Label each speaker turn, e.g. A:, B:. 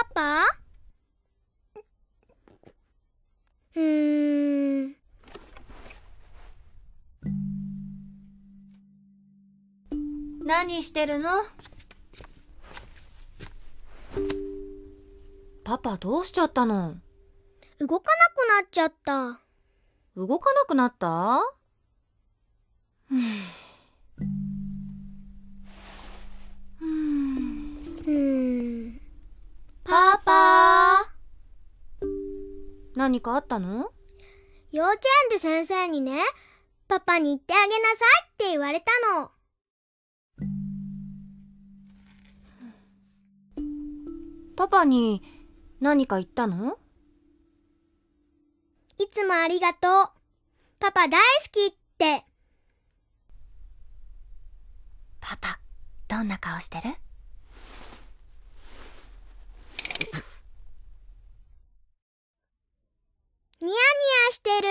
A: パパ
B: うーん何してるの
C: パパどうしちゃったの動かなくなっちゃった動かなくなった
A: うん
D: 何かあったの幼稚園で先生にね、パパに言ってあげなさいって言われたの。パパに何か言ったのいつもありがとう。パパ大好きって。パパ、どんな顔してるしてる。